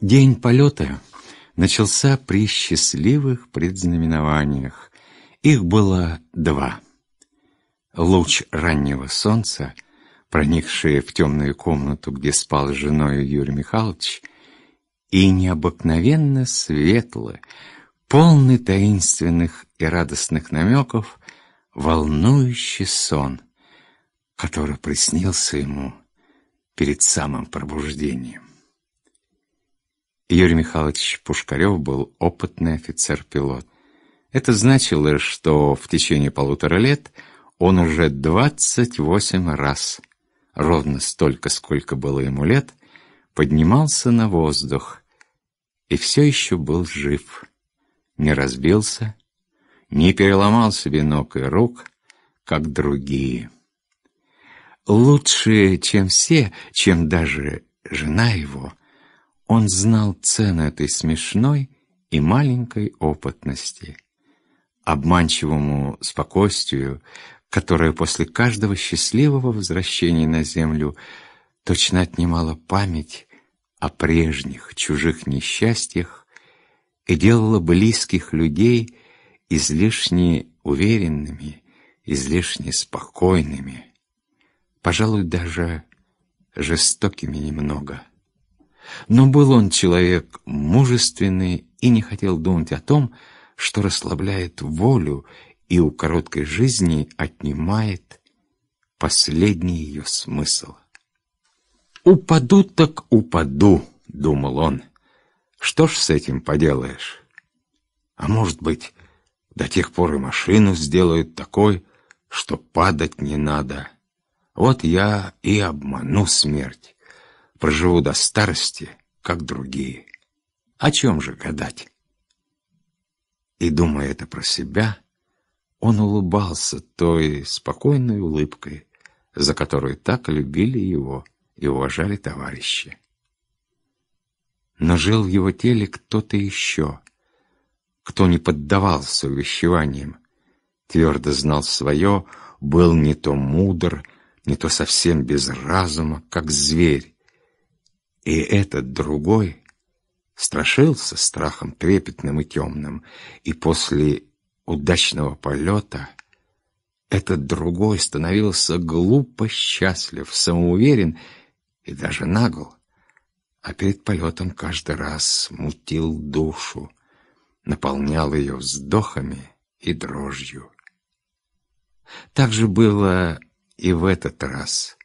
День полета начался при счастливых предзнаменованиях. Их было два. Луч раннего солнца, проникший в темную комнату, где спал с женою Юрий Михайлович, и необыкновенно светлый, полный таинственных и радостных намеков, волнующий сон, который приснился ему перед самым пробуждением. Юрий Михайлович Пушкарев был опытный офицер-пилот. Это значило, что в течение полутора лет он уже 28 раз, ровно столько, сколько было ему лет, поднимался на воздух и все еще был жив, не разбился, не переломал себе ног и рук, как другие. Лучше, чем все, чем даже жена его, он знал цену этой смешной и маленькой опытности, обманчивому спокойствию, которое после каждого счастливого возвращения на землю точно отнимало память о прежних чужих несчастьях и делало близких людей излишне уверенными, излишне спокойными, пожалуй, даже жестокими немного. Но был он человек мужественный и не хотел думать о том, что расслабляет волю и у короткой жизни отнимает последний ее смысл. «Упаду так упаду», — думал он. «Что ж с этим поделаешь? А может быть, до тех пор и машину сделают такой, что падать не надо. Вот я и обману смерть» проживу до старости, как другие. О чем же гадать? И, думая это про себя, он улыбался той спокойной улыбкой, за которую так любили его и уважали товарищи. Но жил в его теле кто-то еще, кто не поддавался увещеваниям, твердо знал свое, был не то мудр, не то совсем без разума, как зверь, и этот другой страшился страхом трепетным и темным, и после удачного полета этот другой становился глупо счастлив, самоуверен и даже нагл, а перед полетом каждый раз мутил душу, наполнял ее вздохами и дрожью. Так же было и в этот раз,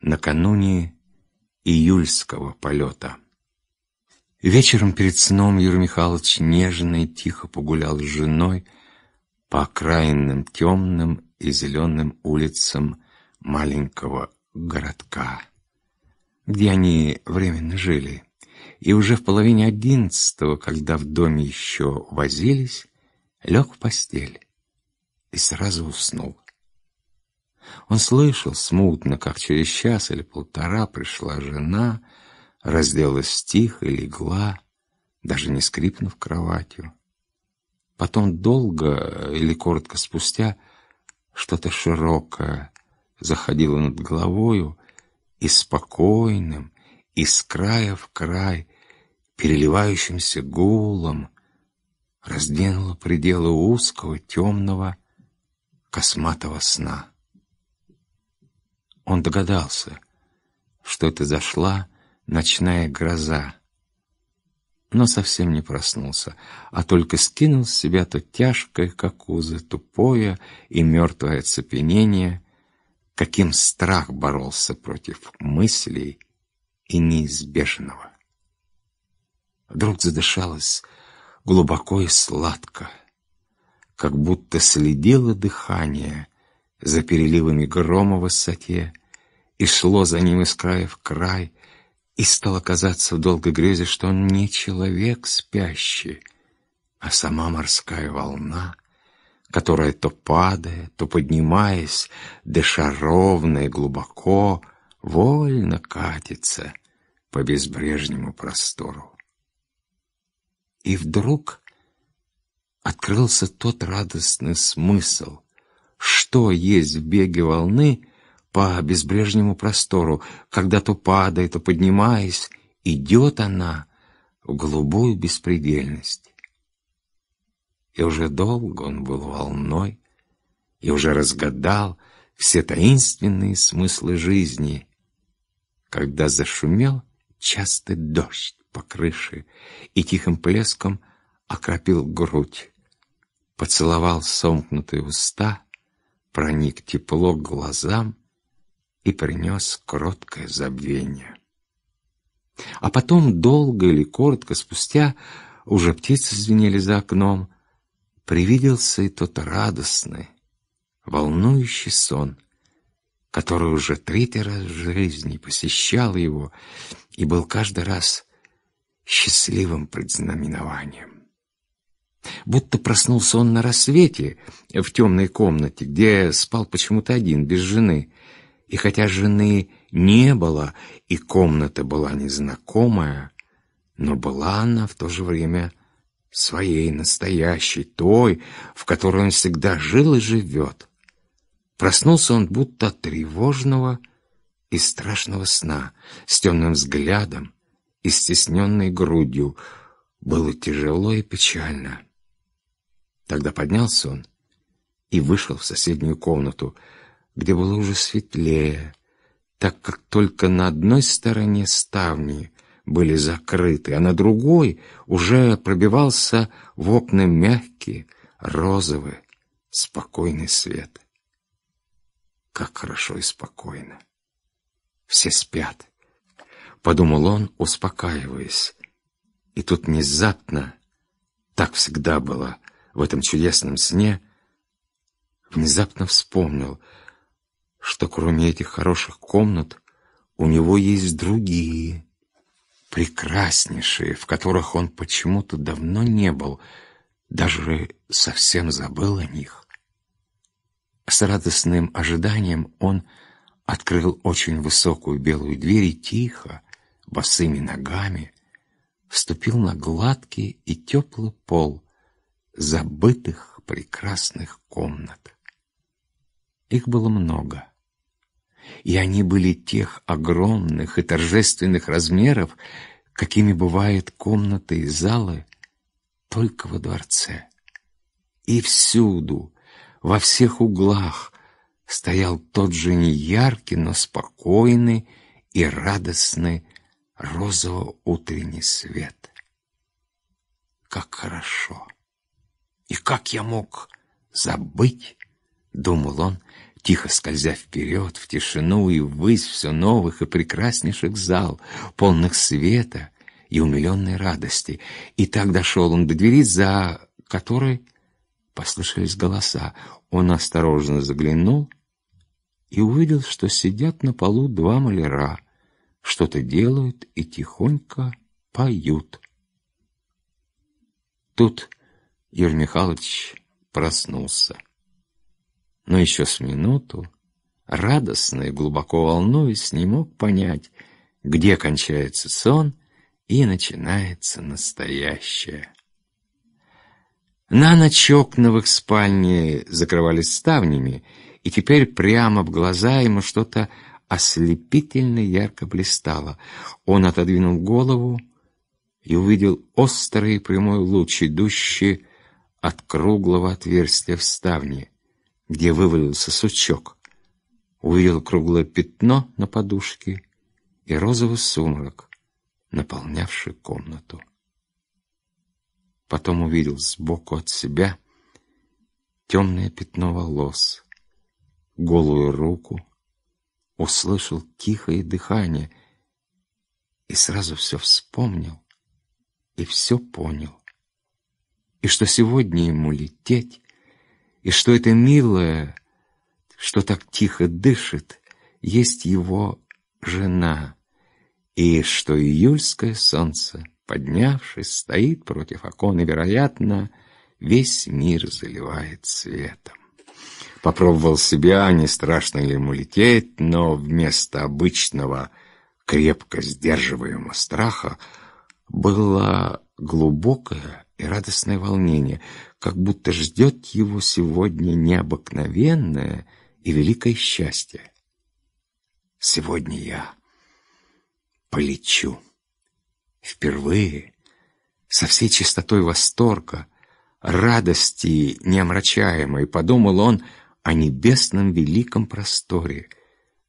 накануне июльского полета. Вечером перед сном Юрий Михайлович нежно и тихо погулял с женой по окраинным темным и зеленым улицам маленького городка, где они временно жили. И уже в половине одиннадцатого, когда в доме еще возились, лег в постель и сразу уснул. Он слышал смутно, как через час или полтора пришла жена, разделась тихо и легла, даже не скрипнув кроватью. Потом долго или коротко спустя что-то широкое заходило над головою и спокойным, из края в край, переливающимся гулом, раздвинуло пределы узкого, темного, косматого сна. Он догадался, что это зашла ночная гроза, но совсем не проснулся, а только скинул с себя то тяжкое, как узы, тупое и мертвое оцепенение, каким страх боролся против мыслей и неизбежного. Вдруг задышалось глубоко и сладко, как будто следило дыхание — за переливами грома в высоте, и шло за ним из края в край, и стало казаться в долгой грезе, что он не человек спящий, а сама морская волна, которая то падая, то поднимаясь, дыша ровно и глубоко, вольно катится по безбрежнему простору. И вдруг открылся тот радостный смысл — что есть в беге волны по безбрежнему простору, когда то падая, то поднимаясь, идет она в голубую беспредельность. И уже долго он был волной, и уже разгадал все таинственные смыслы жизни, когда зашумел частый дождь по крыше и тихим плеском окропил грудь, поцеловал сомкнутые уста — проник тепло к глазам и принес кроткое забвение. А потом, долго или коротко спустя, уже птицы звенели за окном, привиделся и тот радостный, волнующий сон, который уже третий раз в жизни посещал его и был каждый раз счастливым предзнаменованием. Будто проснулся он на рассвете в темной комнате, где спал почему-то один, без жены. И хотя жены не было, и комната была незнакомая, но была она в то же время своей, настоящей, той, в которой он всегда жил и живет. Проснулся он будто от тревожного и страшного сна, с темным взглядом и стесненной грудью. Было тяжело и печально. Тогда поднялся он и вышел в соседнюю комнату, где было уже светлее, так как только на одной стороне ставни были закрыты, а на другой уже пробивался в окна мягкий, розовый, спокойный свет. Как хорошо и спокойно. Все спят, — подумал он, успокаиваясь. И тут внезапно, так всегда было, — в этом чудесном сне, внезапно вспомнил, что кроме этих хороших комнат у него есть другие, прекраснейшие, в которых он почему-то давно не был, даже совсем забыл о них. С радостным ожиданием он открыл очень высокую белую дверь и тихо, босыми ногами, вступил на гладкий и теплый пол, забытых прекрасных комнат. Их было много, и они были тех огромных и торжественных размеров, какими бывают комнаты и залы только во дворце. И всюду, во всех углах, стоял тот же неяркий, но спокойный и радостный розово-утренний свет. Как хорошо! И как я мог забыть? Думал он, тихо скользя вперед, в тишину и ввысь все новых и прекраснейших зал, полных света и умиленной радости. И так дошел он до двери, за которой послышались голоса. Он осторожно заглянул и увидел, что сидят на полу два маляра, что-то делают и тихонько поют. Тут Юрий Михайлович проснулся. Но еще с минуту, радостно и глубоко волнуясь, не мог понять, где кончается сон и начинается настоящее. На ночь окна спальни закрывались ставнями, и теперь прямо в глаза ему что-то ослепительно ярко блистало. Он отодвинул голову и увидел острый прямой луч, идущий от круглого отверстия в ставне, где вывалился сучок. Увидел круглое пятно на подушке и розовый сумрак, наполнявший комнату. Потом увидел сбоку от себя темное пятно волос, голую руку, услышал тихое дыхание и сразу все вспомнил и все понял и что сегодня ему лететь, и что это милое, что так тихо дышит, есть его жена, и что июльское солнце, поднявшись, стоит против окон, и, вероятно, весь мир заливает светом. Попробовал себя, а не страшно ли ему лететь, но вместо обычного крепко сдерживаемого страха было глубокое и радостное волнение, как будто ждет его сегодня необыкновенное и великое счастье. Сегодня я полечу. Впервые, со всей чистотой восторга, радости неомрачаемой, подумал он о небесном великом просторе,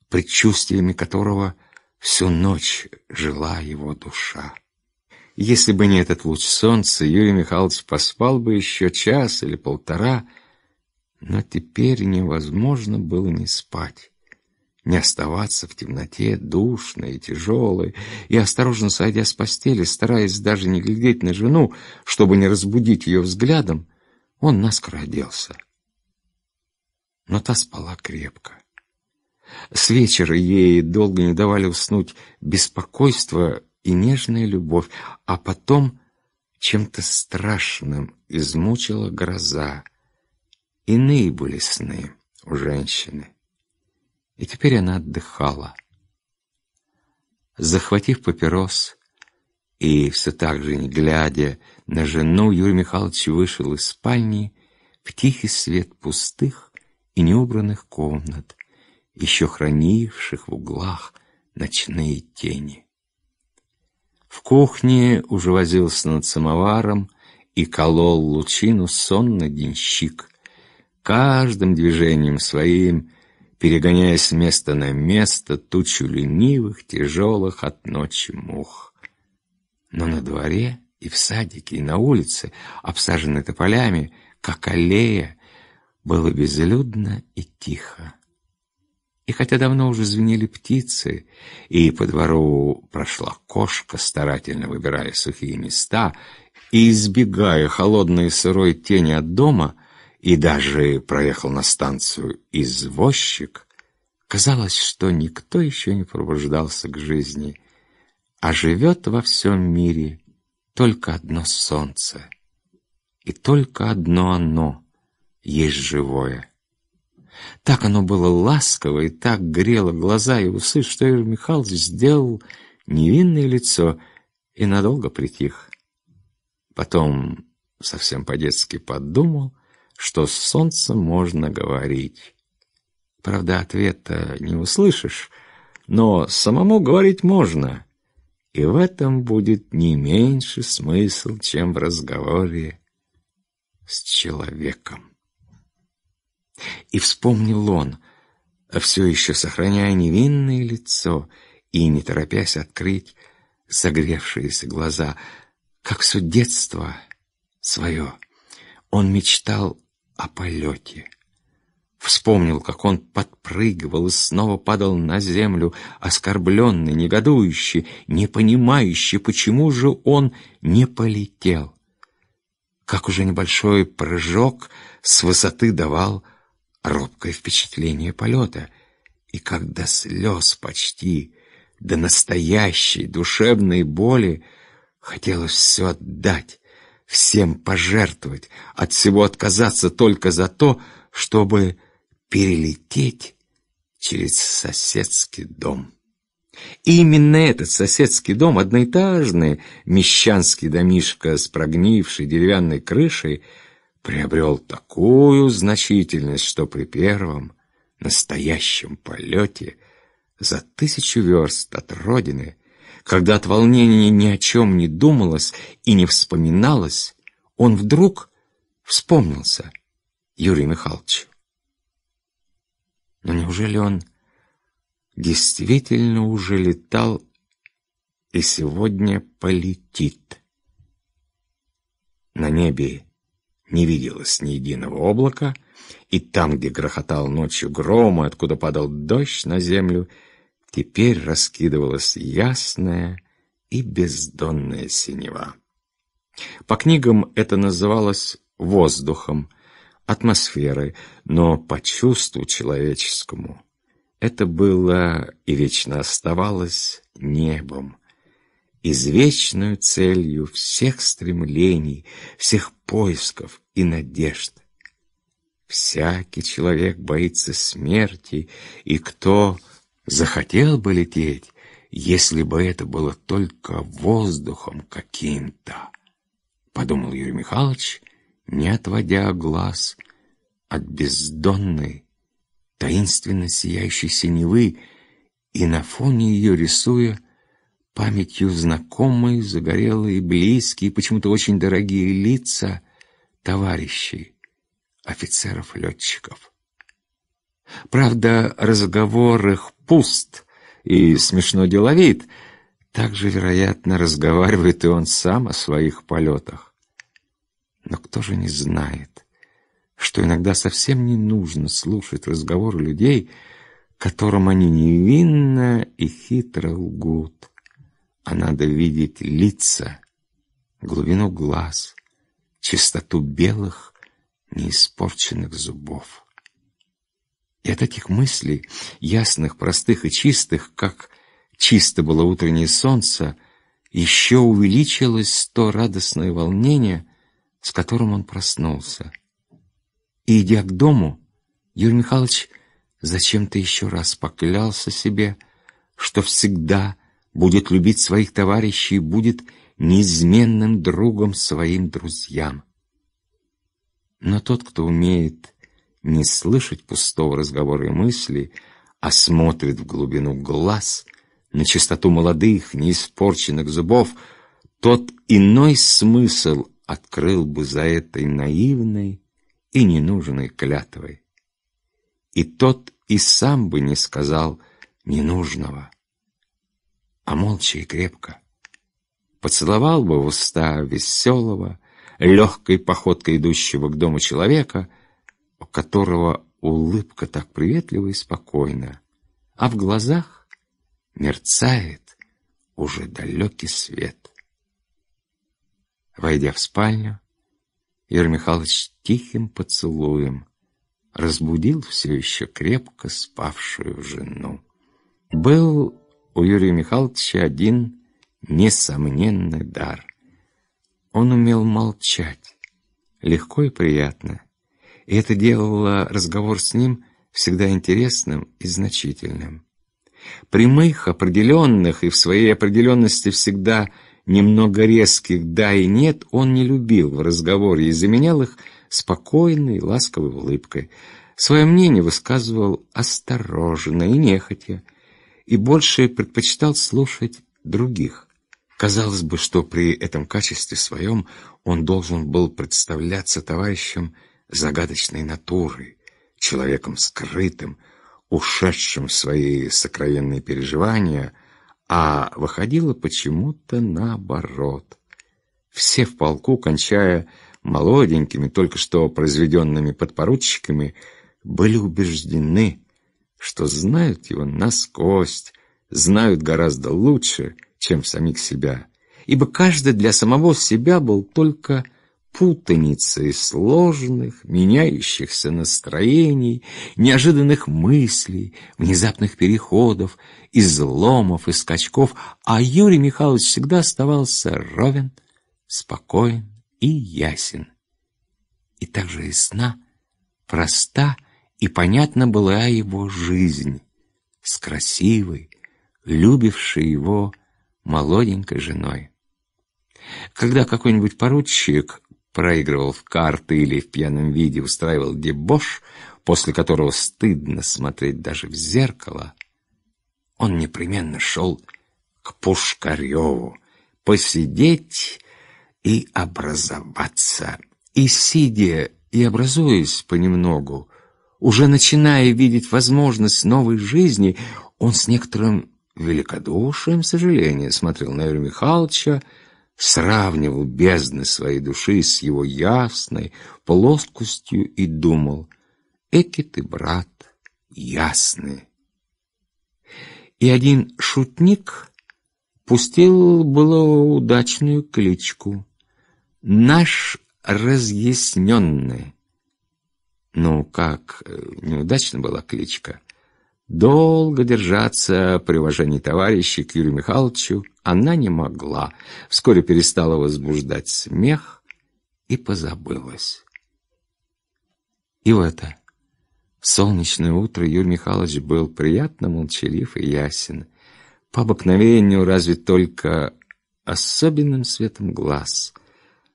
предчувствиями которого всю ночь жила его душа. Если бы не этот луч солнца, Юрий Михайлович поспал бы еще час или полтора, но теперь невозможно было не спать, не оставаться в темноте, душной и тяжелой, и, осторожно сойдя с постели, стараясь даже не глядеть на жену, чтобы не разбудить ее взглядом, он наскоро оделся. Но та спала крепко. С вечера ей долго не давали уснуть беспокойство и нежная любовь, а потом чем-то страшным измучила гроза. Иные были сны у женщины. И теперь она отдыхала. Захватив папирос и все так же не глядя на жену, Юрий Михайлович вышел из спальни в тихий свет пустых и неубранных комнат, еще хранивших в углах ночные тени. В кухне уже возился над самоваром и колол лучину сонный денщик. Каждым движением своим, перегоняя с места на место тучу ленивых, тяжелых от ночи мух. Но на дворе и в садике, и на улице, обсаженной тополями, как аллея, было безлюдно и тихо. И хотя давно уже звенели птицы, и по двору прошла кошка, старательно выбирая сухие места и избегая холодной и сырой тени от дома, и даже проехал на станцию извозчик, казалось, что никто еще не пробуждался к жизни, а живет во всем мире только одно солнце, и только одно оно есть живое. Так оно было ласково и так грело глаза и усы, что Игорь Михайлович сделал невинное лицо и надолго притих. Потом совсем по-детски подумал, что с солнцем можно говорить. Правда, ответа не услышишь, но самому говорить можно. И в этом будет не меньше смысл, чем в разговоре с человеком. И вспомнил он, все еще сохраняя невинное лицо и не торопясь открыть согревшиеся глаза, как все детство свое. Он мечтал о полете. Вспомнил, как он подпрыгивал и снова падал на землю, оскорбленный, негодующий, не понимающий, почему же он не полетел. Как уже небольшой прыжок с высоты давал робкое впечатление полета, и как до слез почти, до настоящей душевной боли хотелось все отдать, всем пожертвовать, от всего отказаться только за то, чтобы перелететь через соседский дом. И именно этот соседский дом, одноэтажный мещанский домишко с прогнившей деревянной крышей, приобрел такую значительность, что при первом настоящем полете за тысячу верст от родины, когда от волнения ни о чем не думалось и не вспоминалось, он вдруг вспомнился Юрию Михайловичу. Но неужели он действительно уже летал и сегодня полетит? На небе не виделось ни единого облака, и там, где грохотал ночью гром, и откуда падал дождь на землю, теперь раскидывалась ясная и бездонная синева. По книгам это называлось воздухом, атмосферой, но по чувству человеческому это было и вечно оставалось небом, извечную целью всех стремлений, всех поисков и надежд. Всякий человек боится смерти, и кто захотел бы лететь, если бы это было только воздухом каким-то, — подумал Юрий Михайлович, не отводя глаз от бездонной, таинственно сияющей синевы и на фоне ее рисуя памятью знакомые, загорелые, близкие, почему-то очень дорогие лица товарищей, офицеров-летчиков. Правда, разговор их пуст и смешно деловит. Так же, вероятно, разговаривает и он сам о своих полетах. Но кто же не знает, что иногда совсем не нужно слушать разговоры людей, которым они невинно и хитро лгут а надо видеть лица, глубину глаз, чистоту белых, неиспорченных зубов. И от этих мыслей, ясных, простых и чистых, как чисто было утреннее солнце, еще увеличилось то радостное волнение, с которым он проснулся. И, идя к дому, Юрий Михайлович зачем-то еще раз поклялся себе, что всегда — будет любить своих товарищей, будет неизменным другом своим друзьям. Но тот, кто умеет не слышать пустого разговора и мысли, а смотрит в глубину глаз, на чистоту молодых, неиспорченных зубов, тот иной смысл открыл бы за этой наивной и ненужной клятвой. И тот и сам бы не сказал ненужного а молча и крепко. Поцеловал бы в уста веселого, легкой походкой идущего к дому человека, у которого улыбка так приветлива и спокойна, а в глазах мерцает уже далекий свет. Войдя в спальню, Юрий Михайлович тихим поцелуем разбудил все еще крепко спавшую жену. Был у Юрия Михайловича один несомненный дар. Он умел молчать, легко и приятно, и это делало разговор с ним всегда интересным и значительным. Прямых, определенных и в своей определенности всегда немного резких «да» и «нет» он не любил в разговоре и заменял их спокойной, ласковой улыбкой. Свое мнение высказывал осторожно и нехотя, и больше предпочитал слушать других. Казалось бы, что при этом качестве своем он должен был представляться товарищем загадочной натуры, человеком скрытым, ушедшим в свои сокровенные переживания, а выходило почему-то наоборот. Все в полку, кончая молоденькими, только что произведенными подпоручиками, были убеждены, что знают его насквозь, знают гораздо лучше, чем самих себя, ибо каждый для самого себя был только путаницей сложных, меняющихся настроений, неожиданных мыслей, внезапных переходов, изломов и скачков, а Юрий Михайлович всегда оставался ровен, спокоен и ясен. И также и сна, проста, проста, и понятна была его жизнь с красивой, любившей его молоденькой женой. Когда какой-нибудь поручик проигрывал в карты или в пьяном виде устраивал дебош, после которого стыдно смотреть даже в зеркало, он непременно шел к Пушкареву посидеть и образоваться. И сидя и образуясь понемногу, уже начиная видеть возможность новой жизни, он с некоторым великодушием сожалением смотрел на Юрия Михайловича, сравнивал бездны своей души с его ясной плоскостью и думал, «Эки ты, брат, ясный». И один шутник пустил было удачную кличку «Наш разъясненный». Ну как, э, неудачно была кличка. Долго держаться при уважении товарищей к Юрию Михайловичу она не могла. Вскоре перестала возбуждать смех и позабылась. И в это солнечное утро Юрий Михайлович был приятно молчалив и ясен. По обыкновению разве только особенным светом глаз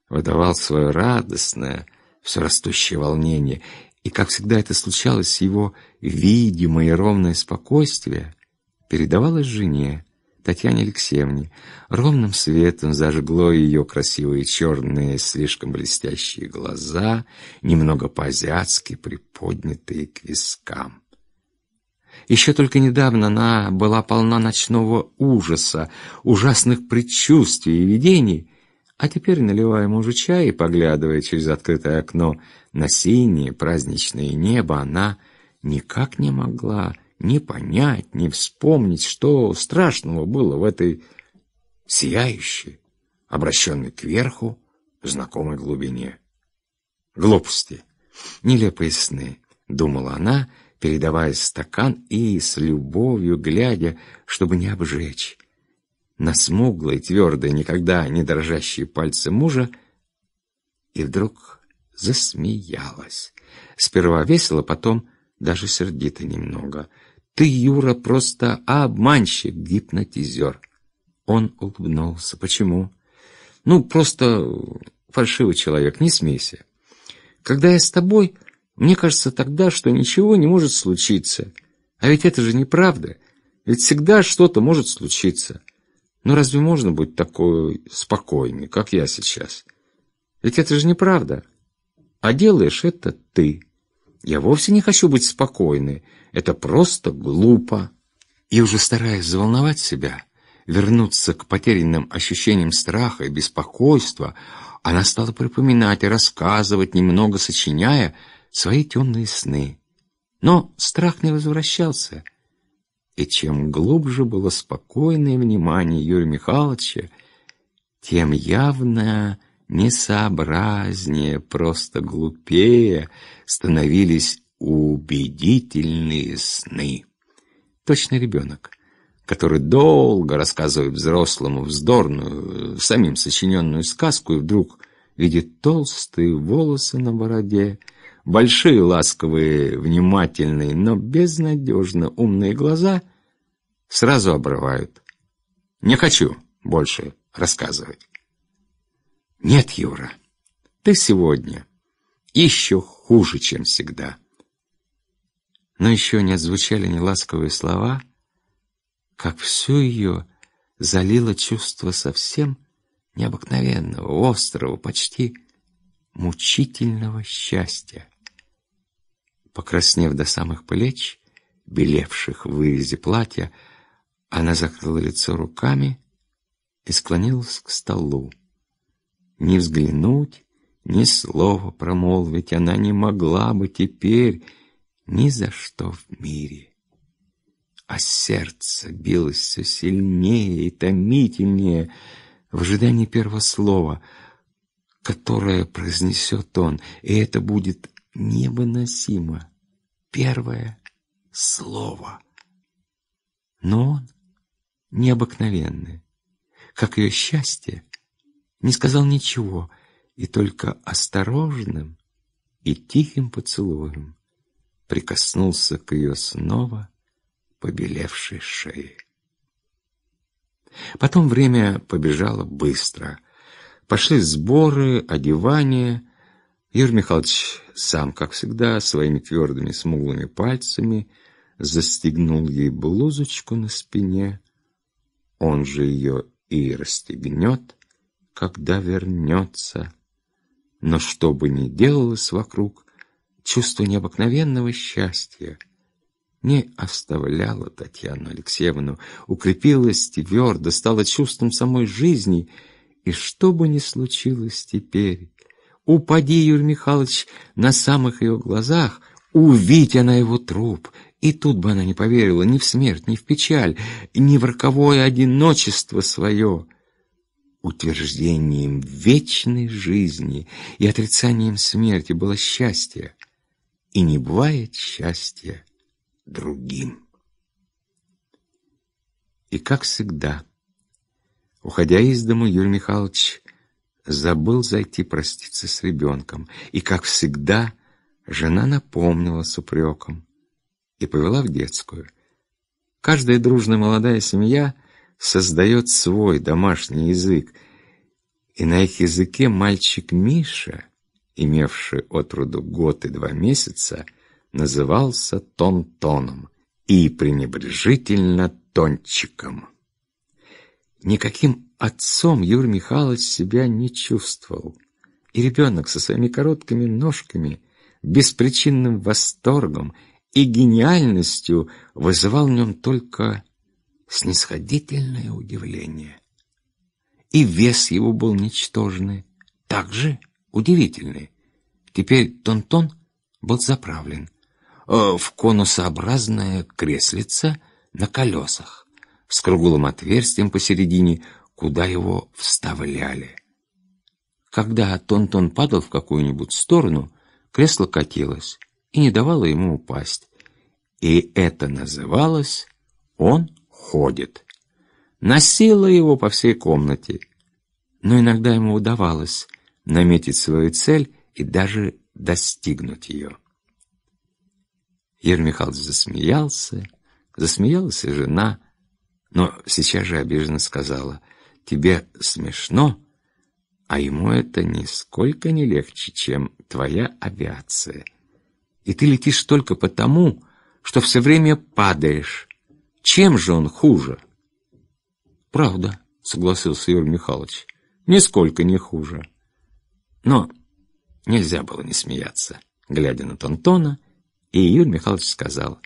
выдавал свое радостное, все растущее волнение, и, как всегда это случалось, его видимое и ровное спокойствие передавалось жене, Татьяне Алексеевне. Ровным светом зажгло ее красивые черные, слишком блестящие глаза, немного по-азиатски приподнятые к вискам. Еще только недавно она была полна ночного ужаса, ужасных предчувствий и видений, а теперь наливая мужу чай и, поглядывая через открытое окно на синее праздничное небо, она никак не могла ни понять, ни вспомнить, что страшного было в этой сияющей, обращенной кверху, знакомой глубине. «Глупости! Нелепые сны!» — думала она, передавая стакан и с любовью глядя, чтобы не обжечь, на смуглые, твердые, никогда не дрожащие пальцы мужа, и вдруг засмеялась. Сперва весело, потом даже сердито немного. «Ты, Юра, просто обманщик, гипнотизер!» Он улыбнулся. «Почему?» «Ну, просто фальшивый человек, не смейся. Когда я с тобой, мне кажется тогда, что ничего не может случиться. А ведь это же неправда. Ведь всегда что-то может случиться. Но «Ну, разве можно быть такой спокойной, как я сейчас? Ведь это же неправда. А делаешь это ты. Я вовсе не хочу быть спокойной. Это просто глупо. И уже стараясь заволновать себя, вернуться к потерянным ощущениям страха и беспокойства, она стала припоминать и рассказывать, немного сочиняя, свои темные сны. Но страх не возвращался, и чем глубже было спокойное внимание Юрия Михайловича, тем явно несообразнее, просто глупее становились убедительные сны. Точно ребенок, который долго рассказывает взрослому вздорную, самим сочиненную сказку, и вдруг видит толстые волосы на бороде, большие ласковые, внимательные, но безнадежно умные глаза сразу обрывают. Не хочу больше рассказывать. Нет, Юра, ты сегодня еще хуже, чем всегда. Но еще не отзвучали ни ласковые слова, как всю ее залило чувство совсем необыкновенного, острого, почти мучительного счастья. Покраснев до самых плеч, белевших в вырезе платья, она закрыла лицо руками и склонилась к столу. Не взглянуть, ни слова промолвить она не могла бы теперь ни за что в мире. А сердце билось все сильнее и томительнее в ожидании первого слова, которое произнесет он, и это будет невыносимо. Первое слово. Но он необыкновенный, как ее счастье, не сказал ничего, и только осторожным и тихим поцелуем прикоснулся к ее снова побелевшей шее. Потом время побежало быстро. Пошли сборы, одевания. Юрий Михайлович сам, как всегда, своими твердыми смуглыми пальцами застегнул ей блузочку на спине. Он же ее и расстегнет, когда вернется. Но что бы ни делалось вокруг, чувство необыкновенного счастья не оставляло Татьяну Алексеевну, укрепилось твердо, стало чувством самой жизни, и что бы ни случилось теперь, Упади, Юрий Михайлович, на самых ее глазах, увидь она его труп. И тут бы она не поверила ни в смерть, ни в печаль, ни в роковое одиночество свое. Утверждением вечной жизни и отрицанием смерти было счастье, и не бывает счастья другим. И как всегда, уходя из дому, Юрий Михайлович забыл зайти проститься с ребенком, и, как всегда, жена напомнила с упреком и повела в детскую. Каждая дружная молодая семья создает свой домашний язык, и на их языке мальчик Миша, имевший от роду год и два месяца, назывался Тон-Тоном и пренебрежительно Тончиком. Никаким отцом Юр Михайлович себя не чувствовал. И ребенок со своими короткими ножками, беспричинным восторгом и гениальностью вызывал в нем только снисходительное удивление. И вес его был ничтожный, также удивительный. Теперь Тонтон был заправлен э, в конусообразное креслице на колесах с круглым отверстием посередине, куда его вставляли. Когда Тонтон падал в какую-нибудь сторону, кресло катилось и не давало ему упасть. И это называлось «он ходит». Носило его по всей комнате. Но иногда ему удавалось наметить свою цель и даже достигнуть ее. Ер Михайлович засмеялся, засмеялась и жена, но сейчас же обиженно сказала, «Тебе смешно, а ему это нисколько не легче, чем твоя авиация. И ты летишь только потому, что все время падаешь. Чем же он хуже?» «Правда», — согласился Юрий Михайлович, «нисколько не хуже». Но нельзя было не смеяться, глядя на Тонтона, и Юрий Михайлович сказал,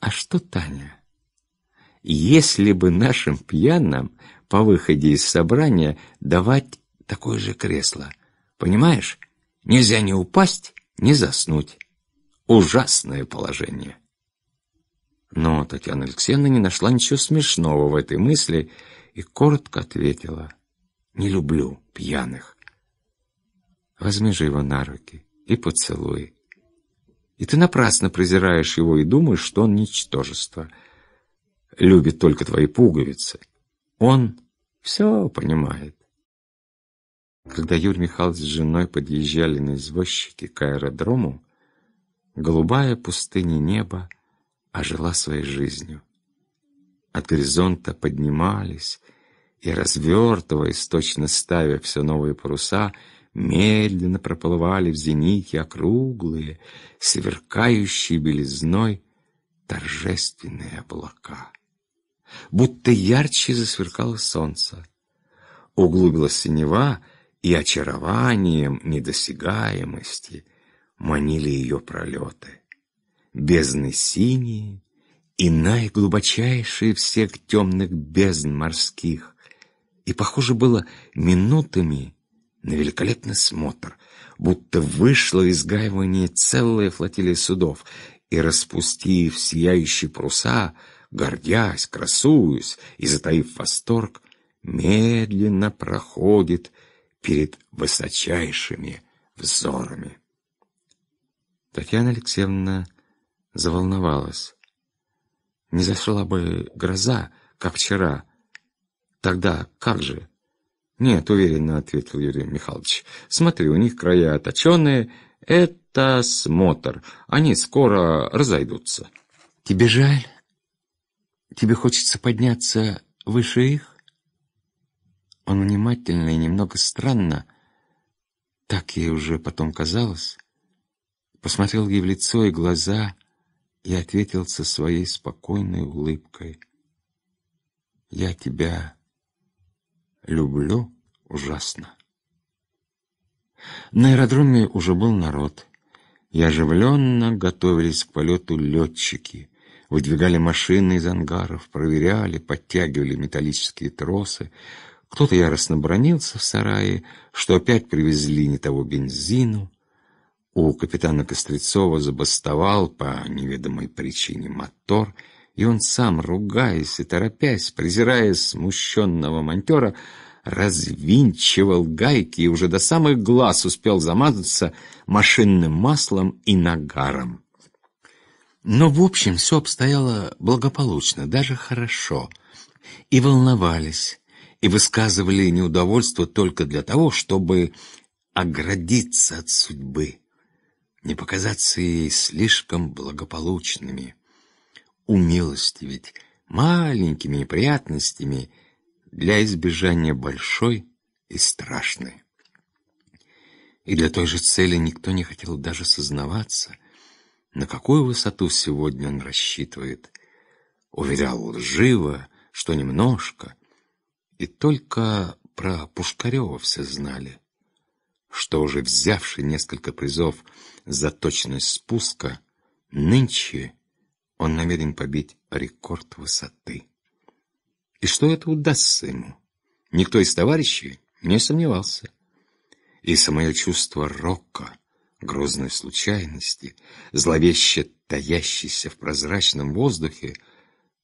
«А что Таня?» если бы нашим пьяным по выходе из собрания давать такое же кресло. Понимаешь? Нельзя не упасть, не заснуть. Ужасное положение. Но Татьяна Алексеевна не нашла ничего смешного в этой мысли и коротко ответила. «Не люблю пьяных. Возьми же его на руки и поцелуй. И ты напрасно презираешь его и думаешь, что он ничтожество» любит только твои пуговицы. Он все понимает. Когда Юрий Михайлович с женой подъезжали на извозчике к аэродрому, голубая пустыня неба ожила своей жизнью. От горизонта поднимались и, развертываясь, точно ставя все новые паруса, медленно проплывали в зените округлые, сверкающие белизной торжественные облака будто ярче засверкало солнце. Углубилась синева, и очарованием недосягаемости манили ее пролеты. Бездны синие и наиглубочайшие всех темных бездн морских. И, похоже, было минутами на великолепный смотр, будто вышло из гайвания целая флотилия судов, и, распустив сияющие паруса, гордясь, красуясь и затаив восторг, медленно проходит перед высочайшими взорами. Татьяна Алексеевна заволновалась. Не зашла бы гроза, как вчера. Тогда как же? Нет, уверенно ответил Юрий Михайлович. Смотри, у них края точеные. Это смотр. Они скоро разойдутся. Тебе жаль? Тебе хочется подняться выше их? Он внимательно и немного странно, так ей уже потом казалось, посмотрел ей в лицо и глаза и ответил со своей спокойной улыбкой. «Я тебя люблю ужасно». На аэродроме уже был народ, и оживленно готовились к полету летчики — Выдвигали машины из ангаров, проверяли, подтягивали металлические тросы. Кто-то яростно бронился в сарае, что опять привезли не того бензину. У капитана Кострецова забастовал по неведомой причине мотор, и он сам, ругаясь и торопясь, презирая смущенного монтера, развинчивал гайки и уже до самых глаз успел замазаться машинным маслом и нагаром. Но в общем все обстояло благополучно, даже хорошо. И волновались, и высказывали неудовольство только для того, чтобы оградиться от судьбы, не показаться ей слишком благополучными. ведь маленькими неприятностями для избежания большой и страшной. И для той же цели никто не хотел даже сознаваться — на какую высоту сегодня он рассчитывает. Уверял лживо, что немножко. И только про Пушкарева все знали, что уже взявший несколько призов за точность спуска, нынче он намерен побить рекорд высоты. И что это удастся ему? Никто из товарищей не сомневался. И самое чувство рока — грозной случайности, зловеще таящейся в прозрачном воздухе,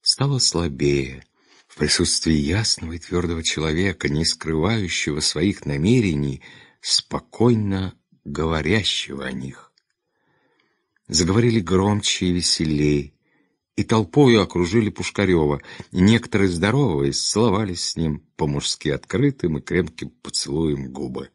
стало слабее в присутствии ясного и твердого человека, не скрывающего своих намерений, спокойно говорящего о них. Заговорили громче и веселей, и толпою окружили Пушкарева, и некоторые здоровые целовались с ним по-мужски открытым и крепким поцелуем губы.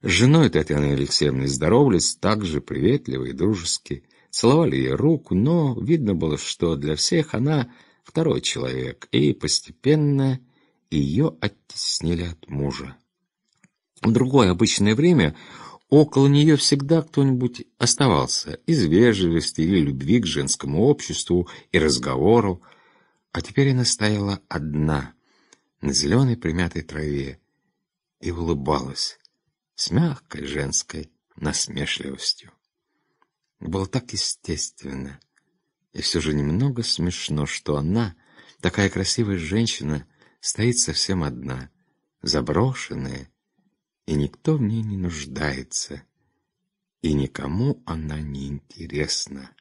С женой Татьяной Алексеевной здоровались также приветливо и дружески, целовали ей руку, но видно было, что для всех она второй человек, и постепенно ее оттеснили от мужа. В другое обычное время около нее всегда кто-нибудь оставался из вежливости или любви к женскому обществу и разговору, а теперь она стояла одна на зеленой примятой траве и улыбалась с мягкой женской насмешливостью. Было так естественно, и все же немного смешно, что она, такая красивая женщина, стоит совсем одна, заброшенная, и никто в ней не нуждается, и никому она не интересна.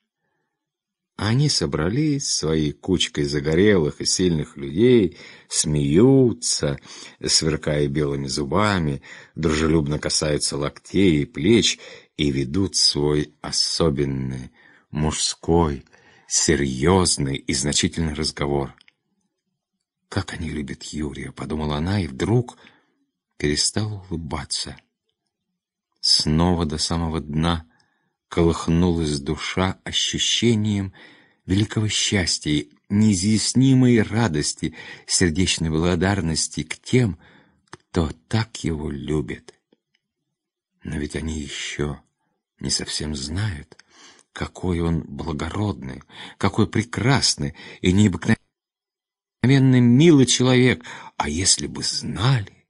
Они собрались своей кучкой загорелых и сильных людей, смеются, сверкая белыми зубами, дружелюбно касаются локтей и плеч и ведут свой особенный, мужской, серьезный и значительный разговор. «Как они любят Юрия!» — подумала она, и вдруг перестала улыбаться. Снова до самого дна — колыхнулась душа ощущением великого счастья и неизъяснимой радости, сердечной благодарности к тем, кто так его любит. Но ведь они еще не совсем знают, какой он благородный, какой прекрасный и необыкновенно милый человек, а если бы знали.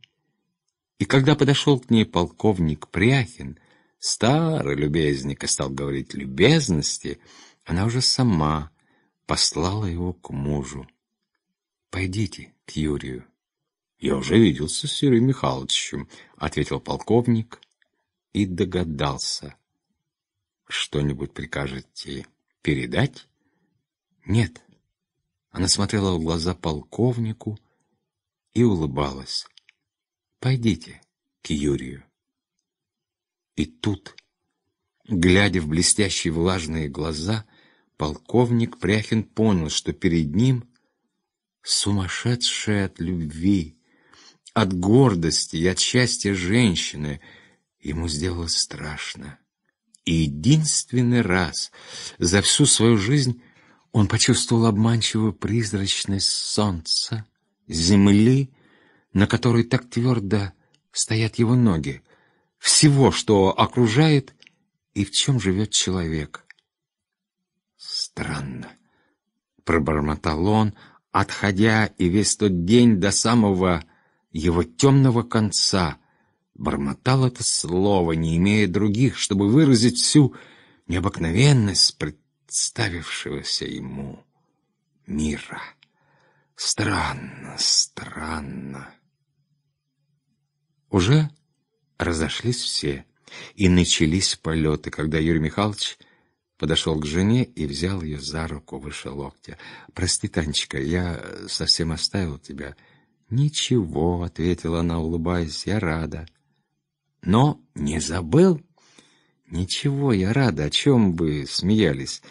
И когда подошел к ней полковник Пряхин, старый любезник и стал говорить любезности, она уже сама послала его к мужу. «Пойдите к Юрию». «Я уже виделся с Юрием Михайловичем», — ответил полковник и догадался. «Что-нибудь прикажете передать?» «Нет». Она смотрела в глаза полковнику и улыбалась. «Пойдите к Юрию». И тут, глядя в блестящие влажные глаза, полковник Пряхин понял, что перед ним сумасшедшая от любви, от гордости и от счастья женщины. Ему сделалось страшно. И единственный раз за всю свою жизнь он почувствовал обманчивую призрачность солнца, земли, на которой так твердо стоят его ноги всего, что окружает, и в чем живет человек. Странно, пробормотал он, отходя и весь тот день до самого его темного конца бормотал это слово, не имея других, чтобы выразить всю необыкновенность представившегося ему мира. Странно, странно. Уже Разошлись все, и начались полеты, когда Юрий Михайлович подошел к жене и взял ее за руку выше локтя. «Прости, Танечка, я совсем оставил тебя». «Ничего», — ответила она, улыбаясь, — «я рада». «Но не забыл?» «Ничего, я рада, о чем бы смеялись.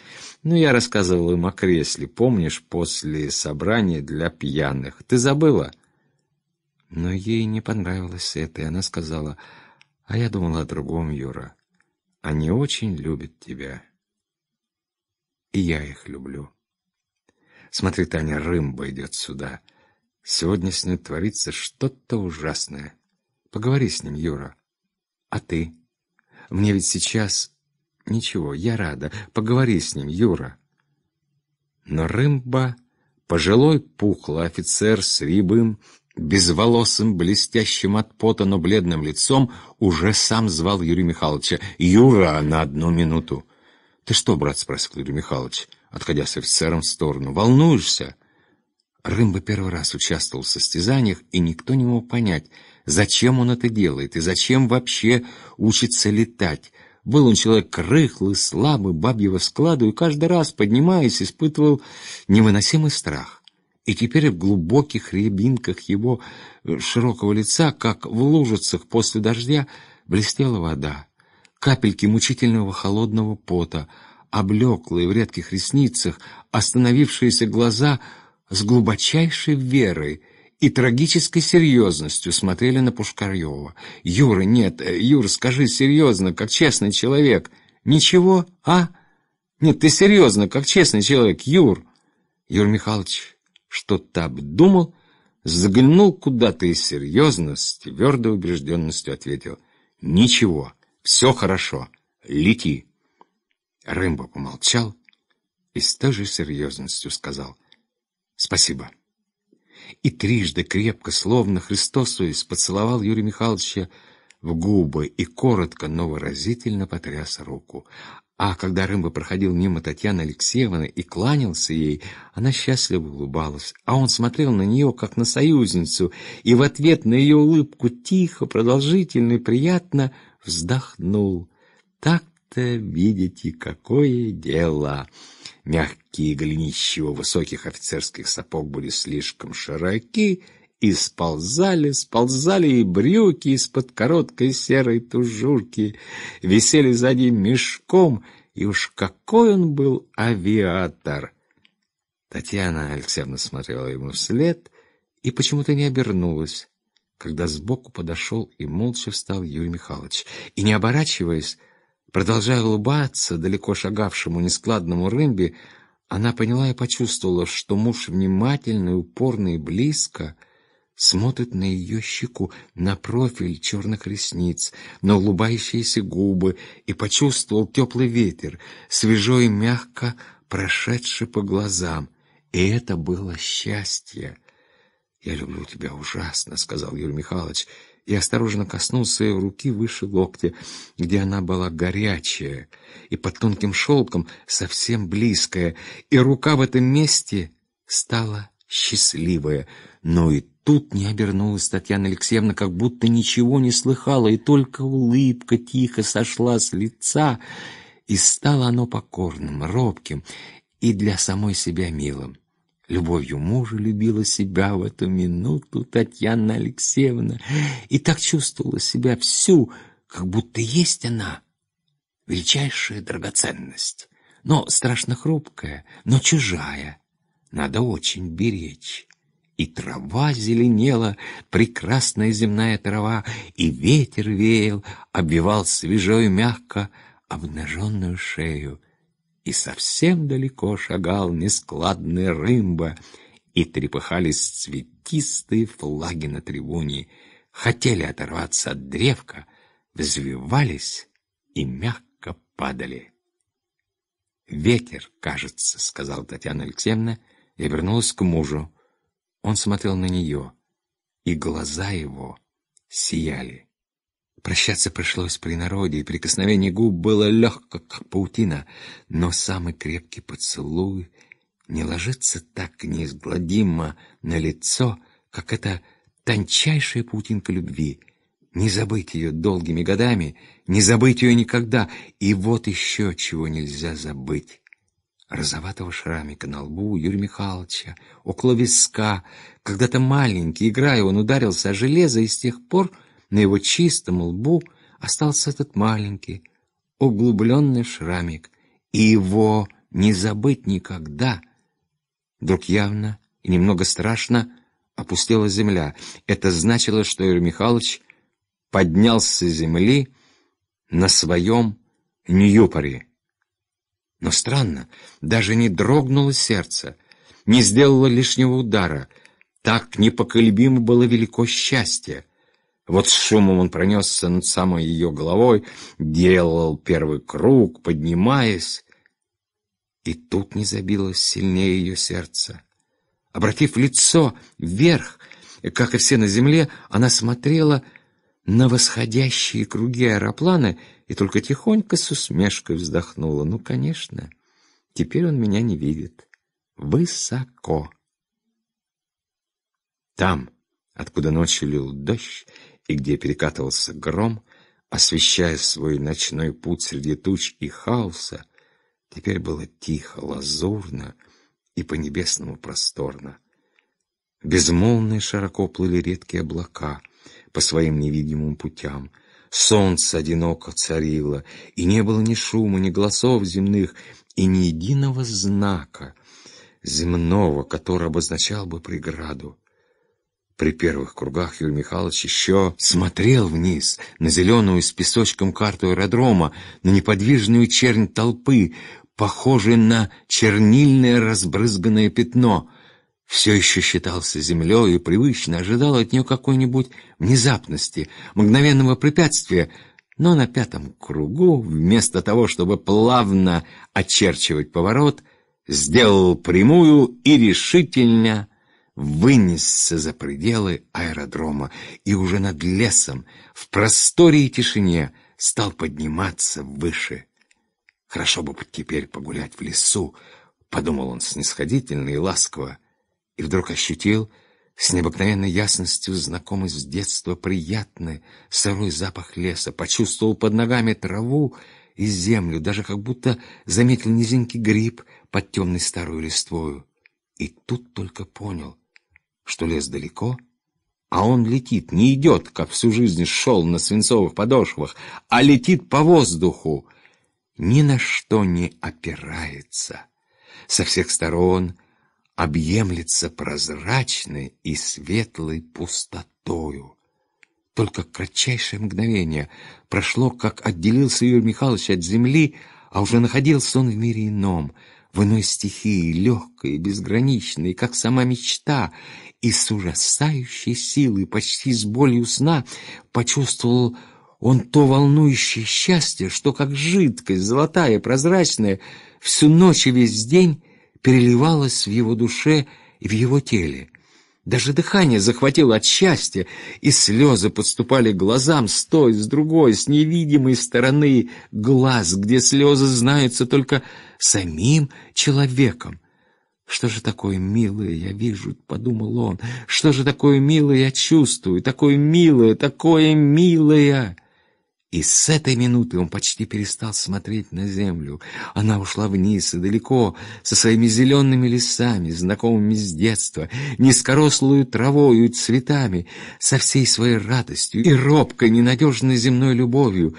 Ну, я рассказывал им о кресле, помнишь, после собрания для пьяных. Ты забыла?» Но ей не понравилось это, и она сказала, «А я думала о другом, Юра. Они очень любят тебя. И я их люблю. Смотри, Таня, Рымба идет сюда. Сегодня с ним творится что-то ужасное. Поговори с ним, Юра. А ты? Мне ведь сейчас... Ничего, я рада. Поговори с ним, Юра». Но Рымба, пожилой пухлый офицер с рябым, безволосым, блестящим от пота, но бледным лицом, уже сам звал Юрия Михайловича. «Юра, на одну минуту!» «Ты что, брат?» — спросил Юрий Михайлович, отходя с офицером в сторону. «Волнуешься?» Рымба первый раз участвовал в состязаниях, и никто не мог понять, зачем он это делает и зачем вообще учится летать. Был он человек рыхлый, слабый, бабьего складу, и каждый раз, поднимаясь, испытывал невыносимый страх и теперь в глубоких рябинках его э, широкого лица, как в лужицах после дождя, блестела вода. Капельки мучительного холодного пота, облеклые в редких ресницах, остановившиеся глаза с глубочайшей верой и трагической серьезностью смотрели на Пушкарьева. «Юра, нет, э, Юра, скажи серьезно, как честный человек. Ничего, а? Нет, ты серьезно, как честный человек, Юр!» «Юр Михайлович, что-то обдумал, заглянул куда-то и серьезно, с твердой убежденностью ответил. «Ничего, все хорошо, лети». Рымбо помолчал и с той же серьезностью сказал «Спасибо». И трижды крепко, словно Христосуясь, поцеловал Юрия Михайловича в губы и коротко, но выразительно потряс руку. А когда Рымба проходил мимо Татьяны Алексеевны и кланялся ей, она счастливо улыбалась, а он смотрел на нее, как на союзницу, и в ответ на ее улыбку тихо, продолжительно и приятно вздохнул. «Так-то, видите, какое дело!» Мягкие голенища его высоких офицерских сапог были слишком широки, и сползали, сползали и брюки из-под короткой серой тужурки, висели за ним мешком, и уж какой он был авиатор! Татьяна Алексеевна смотрела ему вслед и почему-то не обернулась, когда сбоку подошел и молча встал Юрий Михайлович, и, не оборачиваясь, Продолжая улыбаться далеко шагавшему нескладному Рымбе, она поняла и почувствовала, что муж внимательно, упорно и близко смотрит на ее щеку, на профиль черных ресниц, на улыбающиеся губы и почувствовал теплый ветер, свежо и мягко прошедший по глазам. И это было счастье. «Я люблю тебя ужасно», — сказал Юрий Михайлович, и осторожно коснулся ее руки выше локтя, где она была горячая и под тонким шелком совсем близкая, и рука в этом месте стала счастливая — но и тут не обернулась Татьяна Алексеевна, как будто ничего не слыхала, и только улыбка тихо сошла с лица, и стало оно покорным, робким и для самой себя милым. Любовью мужа любила себя в эту минуту Татьяна Алексеевна и так чувствовала себя всю, как будто есть она, величайшая драгоценность, но страшно хрупкая, но чужая, надо очень беречь и трава зеленела, прекрасная земная трава, и ветер веял, обвивал свежо и мягко обнаженную шею. И совсем далеко шагал нескладный рымба, и трепыхались цветистые флаги на трибуне, хотели оторваться от древка, взвивались и мягко падали. «Ветер, кажется», — сказала Татьяна Алексеевна и вернулась к мужу. Он смотрел на нее, и глаза его сияли. Прощаться пришлось при народе, и прикосновение губ было легко, как паутина, но самый крепкий поцелуй не ложится так неизгладимо на лицо, как эта тончайшая паутинка любви. Не забыть ее долгими годами, не забыть ее никогда, и вот еще чего нельзя забыть розоватого шрамика на лбу Юрия Михайловича, около виска. Когда-то маленький, играя, он ударился о железо, и с тех пор на его чистом лбу остался этот маленький, углубленный шрамик. И его не забыть никогда. Вдруг явно и немного страшно опустела земля. Это значило, что Юрий Михайлович поднялся с земли на своем Ньюпоре. Но странно, даже не дрогнуло сердце, не сделало лишнего удара. Так непоколебимо было велико счастье. Вот с шумом он пронесся над самой ее головой, делал первый круг, поднимаясь. И тут не забилось сильнее ее сердце. Обратив лицо вверх, как и все на земле, она смотрела на восходящие круги аэропланы и только тихонько с усмешкой вздохнула. «Ну, конечно, теперь он меня не видит. Высоко!» Там, откуда ночью лил дождь и где перекатывался гром, освещая свой ночной путь среди туч и хаоса, теперь было тихо, лазурно и по-небесному просторно. Безмолвные широко плыли редкие облака по своим невидимым путям — солнце одиноко царило, и не было ни шума, ни голосов земных, и ни единого знака земного, который обозначал бы преграду. При первых кругах Юрий Михайлович еще смотрел вниз на зеленую с песочком карту аэродрома, на неподвижную чернь толпы, похожую на чернильное разбрызганное пятно — все еще считался землей и привычно ожидал от нее какой-нибудь внезапности, мгновенного препятствия, но на пятом кругу, вместо того, чтобы плавно очерчивать поворот, сделал прямую и решительно вынесся за пределы аэродрома и уже над лесом, в просторе и тишине, стал подниматься выше. Хорошо бы теперь погулять в лесу, — подумал он снисходительно и ласково и вдруг ощутил с необыкновенной ясностью знакомый с детства приятный сырой запах леса, почувствовал под ногами траву и землю, даже как будто заметил низенький гриб под темной старую листвою. И тут только понял, что лес далеко, а он летит, не идет, как всю жизнь шел на свинцовых подошвах, а летит по воздуху, ни на что не опирается. Со всех сторон — объемлется прозрачной и светлой пустотою. Только кратчайшее мгновение прошло, как отделился Юрий Михайлович от земли, а уже находился он в мире ином, в иной стихии, легкой, безграничной, как сама мечта, и с ужасающей силой, почти с болью сна, почувствовал он то волнующее счастье, что как жидкость, золотая, прозрачная, всю ночь и весь день переливалось в его душе и в его теле. Даже дыхание захватило от счастья, и слезы подступали глазам с той, с другой, с невидимой стороны глаз, где слезы знаются только самим человеком. «Что же такое милое я вижу?» — подумал он. «Что же такое милое я чувствую? Такое милое, такое милое!» И с этой минуты он почти перестал смотреть на землю. Она ушла вниз и далеко, со своими зелеными лесами, знакомыми с детства, низкорослую травою и цветами, со всей своей радостью и робкой, ненадежной земной любовью.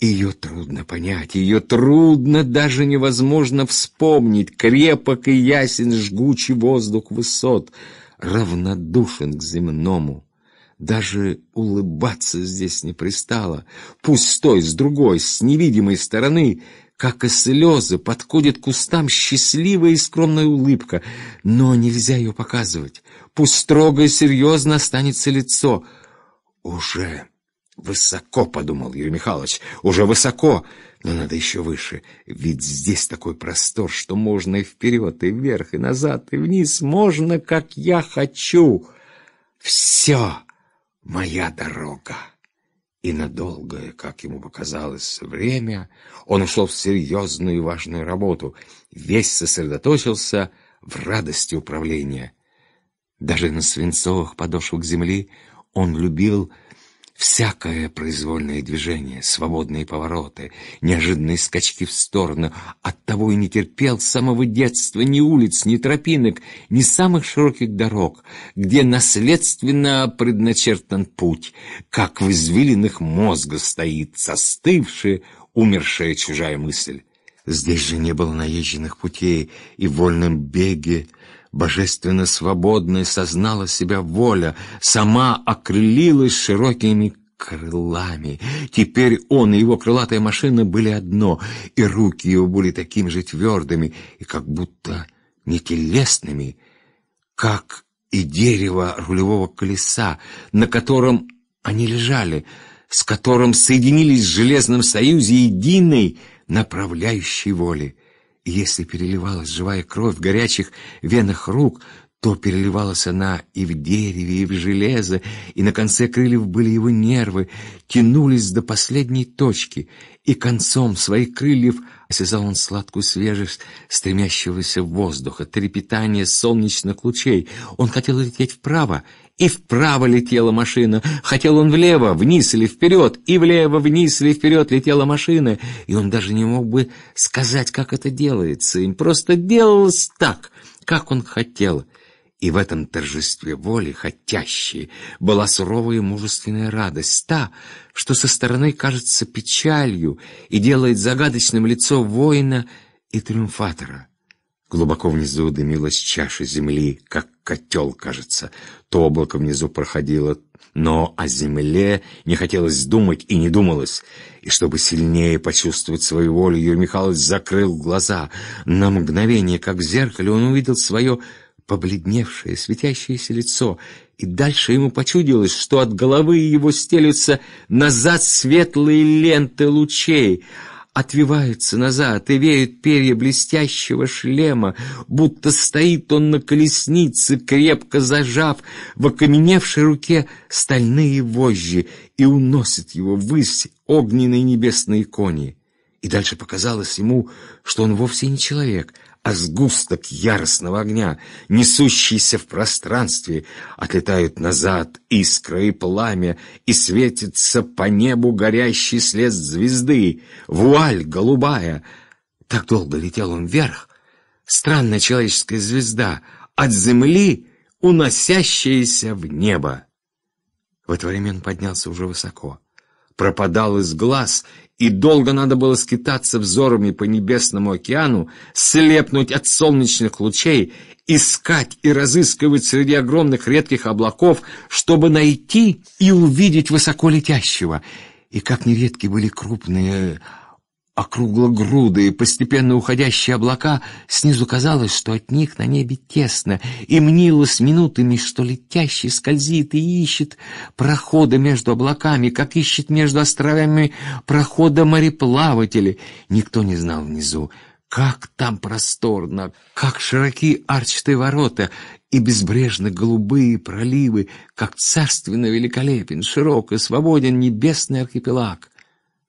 Ее трудно понять, ее трудно, даже невозможно вспомнить. Крепок и ясен жгучий воздух высот, равнодушен к земному. Даже улыбаться здесь не пристало. Пусть с той, с другой, с невидимой стороны, как и слезы, подходит к устам счастливая и скромная улыбка. Но нельзя ее показывать. Пусть строго и серьезно останется лицо. Уже высоко, — подумал Юрий Михайлович, — уже высоко, но надо еще выше. Ведь здесь такой простор, что можно и вперед, и вверх, и назад, и вниз. Можно, как я хочу. Все моя дорога. И на как ему показалось, время он ушел в серьезную и важную работу, весь сосредоточился в радости управления. Даже на свинцовых подошвах земли он любил Всякое произвольное движение, свободные повороты, неожиданные скачки в сторону. Оттого и не терпел с самого детства ни улиц, ни тропинок, ни самых широких дорог, где наследственно предначертан путь, как в извилинах мозга стоит застывшая, умершая чужая мысль. Здесь же не было наезженных путей, и в вольном беге — божественно свободной сознала себя воля, сама окрылилась широкими крылами. Теперь он и его крылатая машина были одно, и руки его были такими же твердыми и как будто не телесными, как и дерево рулевого колеса, на котором они лежали, с которым соединились в железном союзе единой направляющей воли. Если переливалась живая кровь в горячих венах рук, то переливалась она и в дереве, и в железо, и на конце крыльев были его нервы, тянулись до последней точки, и концом своих крыльев – Осязал он сладкую свежесть стремящегося воздуха, трепетание солнечных лучей. Он хотел лететь вправо, и вправо летела машина. Хотел он влево, вниз или вперед, и влево, вниз или вперед летела машина. И он даже не мог бы сказать, как это делается. Им просто делалось так, как он хотел. — и в этом торжестве воли, хотящей, была суровая и мужественная радость, та, что со стороны кажется печалью и делает загадочным лицо воина и триумфатора. Глубоко внизу дымилась чаша земли, как котел, кажется. То облако внизу проходило, но о земле не хотелось думать и не думалось. И чтобы сильнее почувствовать свою волю, Юрий Михайлович закрыл глаза. На мгновение, как в зеркале, он увидел свое побледневшее, светящееся лицо, и дальше ему почудилось, что от головы его стелются назад светлые ленты лучей, отвиваются назад и веют перья блестящего шлема, будто стоит он на колеснице, крепко зажав в окаменевшей руке стальные вожжи, и уносит его ввысь огненной небесной кони. И дальше показалось ему, что он вовсе не человек — а сгусток яростного огня, несущийся в пространстве, отлетают назад искры и пламя, и светится по небу горящий след звезды, вуаль голубая. Так долго летел он вверх. Странная человеческая звезда от земли, уносящаяся в небо. В это время он поднялся уже высоко пропадал из глаз и долго надо было скитаться взорами по небесному океану, слепнуть от солнечных лучей, искать и разыскивать среди огромных редких облаков, чтобы найти и увидеть высоко летящего. И как нередки были крупные Округлогрудые, постепенно уходящие облака, снизу казалось, что от них на небе тесно, и мнилось минутами, что летящий скользит и ищет проходы между облаками, как ищет между островами прохода мореплаватели. Никто не знал внизу, как там просторно, как широки арчатые ворота и безбрежно голубые проливы, как царственно великолепен, широк и свободен небесный архипелаг.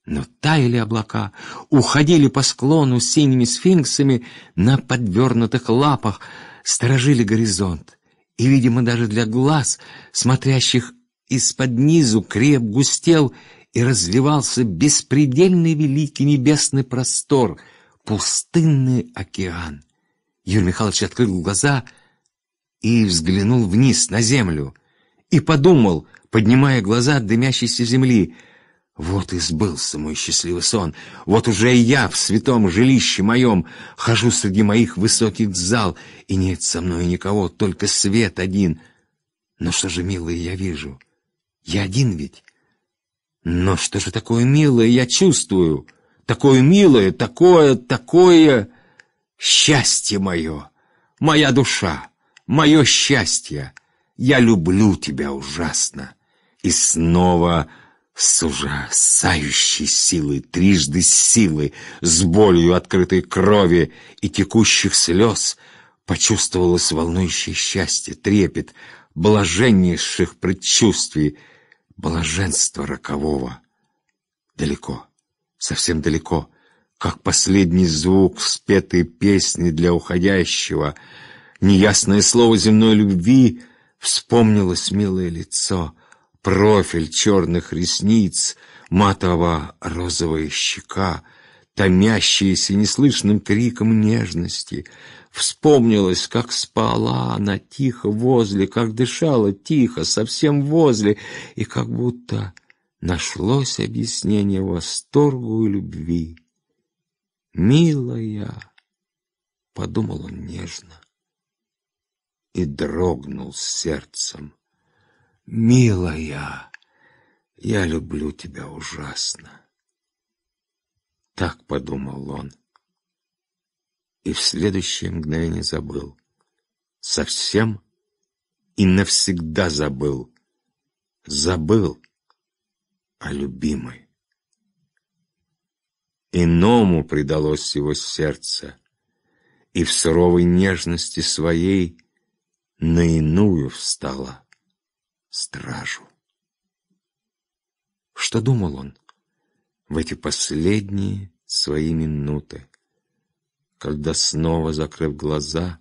Но таяли облака, уходили по склону с синими сфинксами на подвернутых лапах, сторожили горизонт. И, видимо, даже для глаз, смотрящих из-под низу, креп густел и развивался беспредельный великий небесный простор, пустынный океан. Юрий Михайлович открыл глаза и взглянул вниз на землю, и подумал, поднимая глаза от дымящейся земли — вот и сбылся мой счастливый сон. Вот уже и я в святом жилище моем хожу среди моих высоких зал, и нет со мной никого, только свет один. Но что же, милый, я вижу? Я один ведь. Но что же такое милое я чувствую? Такое милое, такое, такое... Счастье мое, моя душа, мое счастье. Я люблю тебя ужасно. И снова с ужасающей силой, трижды силы, с болью открытой крови и текущих слез, почувствовалось волнующее счастье, трепет, блаженнейших предчувствий, блаженство рокового. Далеко, совсем далеко, как последний звук спетой песни для уходящего, неясное слово земной любви, вспомнилось милое лицо — профиль черных ресниц, матово-розовая щека, томящаяся неслышным криком нежности. Вспомнилось, как спала она тихо возле, как дышала тихо, совсем возле, и как будто нашлось объяснение восторгу и любви. «Милая!» — подумал он нежно и дрогнул сердцем. Милая, я люблю тебя ужасно. Так подумал он. И в следующее мгновение забыл. Совсем и навсегда забыл. Забыл о любимой. Иному предалось его сердце, и в суровой нежности своей на иную встала стражу. Что думал он в эти последние свои минуты, когда, снова закрыв глаза,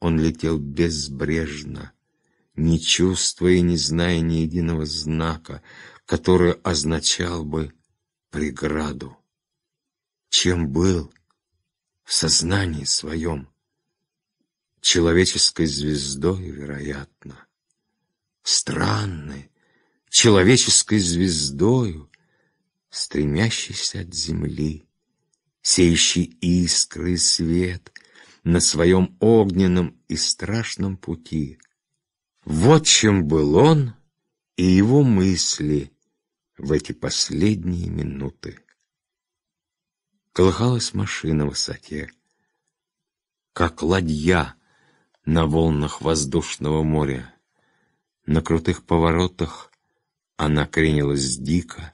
он летел безбрежно, не чувствуя и не зная ни единого знака, который означал бы преграду. Чем был в сознании своем? Человеческой звездой, вероятно странной, человеческой звездою, стремящейся от земли, сеющей искры и свет на своем огненном и страшном пути. Вот чем был он и его мысли в эти последние минуты. Колыхалась машина в высоте, как ладья на волнах воздушного моря. На крутых поворотах она кренилась дико,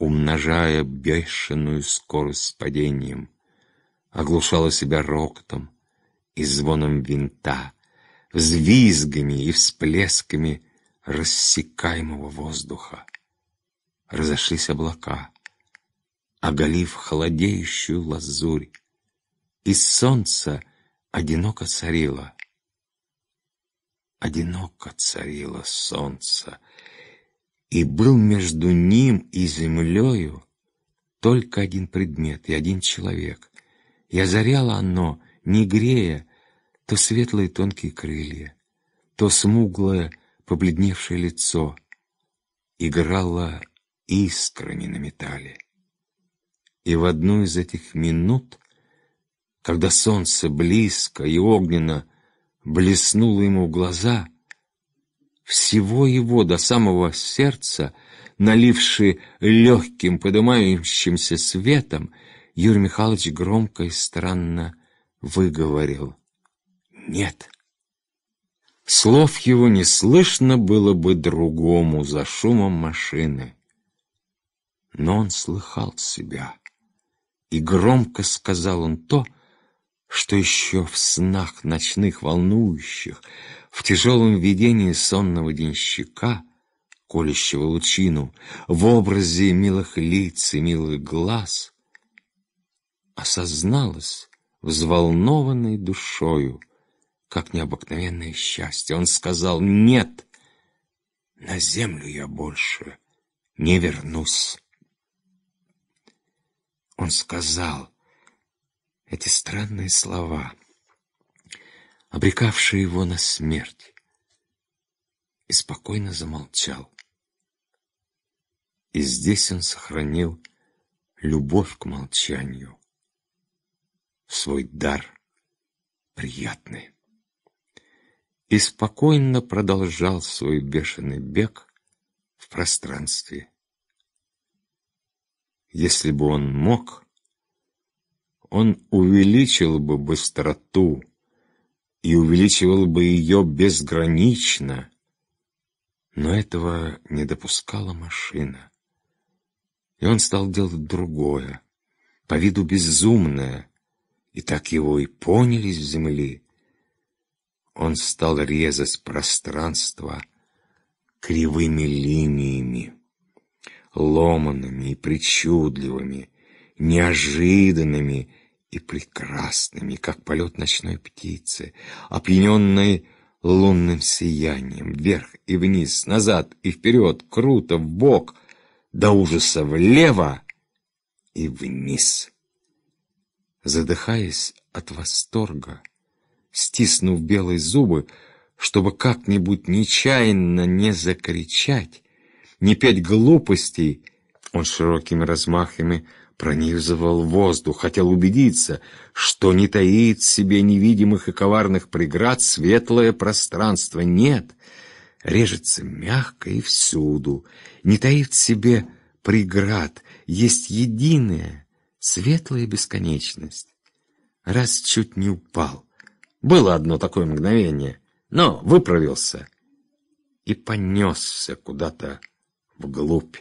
умножая бешеную скорость с падением, оглушала себя роктом и звоном винта, взвизгами и всплесками рассекаемого воздуха. Разошлись облака, оголив холодеющую лазурь, и солнце одиноко царило, одиноко царило солнце, и был между ним и землею только один предмет и один человек, и озаряло оно, не грея, то светлые тонкие крылья, то смуглое побледневшее лицо, играло искрами на металле. И в одну из этих минут, когда солнце близко и огненно блеснуло ему в глаза, всего его до самого сердца, наливши легким, поднимающимся светом, Юрий Михайлович громко и странно выговорил «Нет». Слов его не слышно было бы другому за шумом машины. Но он слыхал себя, и громко сказал он то, что что еще в снах ночных волнующих, в тяжелом видении сонного денщика, колющего лучину, в образе милых лиц и милых глаз, осозналось, взволнованной душою, как необыкновенное счастье. Он сказал «Нет, на землю я больше не вернусь». Он сказал эти странные слова, обрекавшие его на смерть, и спокойно замолчал. И здесь он сохранил любовь к молчанию, свой дар приятный. И спокойно продолжал свой бешеный бег в пространстве. Если бы он мог, он увеличил бы быстроту и увеличивал бы ее безгранично. Но этого не допускала машина. И он стал делать другое, по виду безумное, и так его и поняли с земли. Он стал резать пространство кривыми линиями, ломанными и причудливыми, неожиданными и прекрасными, как полет ночной птицы, опьяненной лунным сиянием, вверх и вниз, назад и вперед, круто, в бок, до ужаса влево и вниз. Задыхаясь от восторга, стиснув белые зубы, чтобы как-нибудь нечаянно не закричать, не петь глупостей, он широкими размахами пронизывал воздух, хотел убедиться, что не таит в себе невидимых и коварных преград светлое пространство. Нет, режется мягко и всюду, не таит в себе преград, есть единая, светлая бесконечность. Раз чуть не упал. Было одно такое мгновение, но выправился и понесся куда-то вглубь.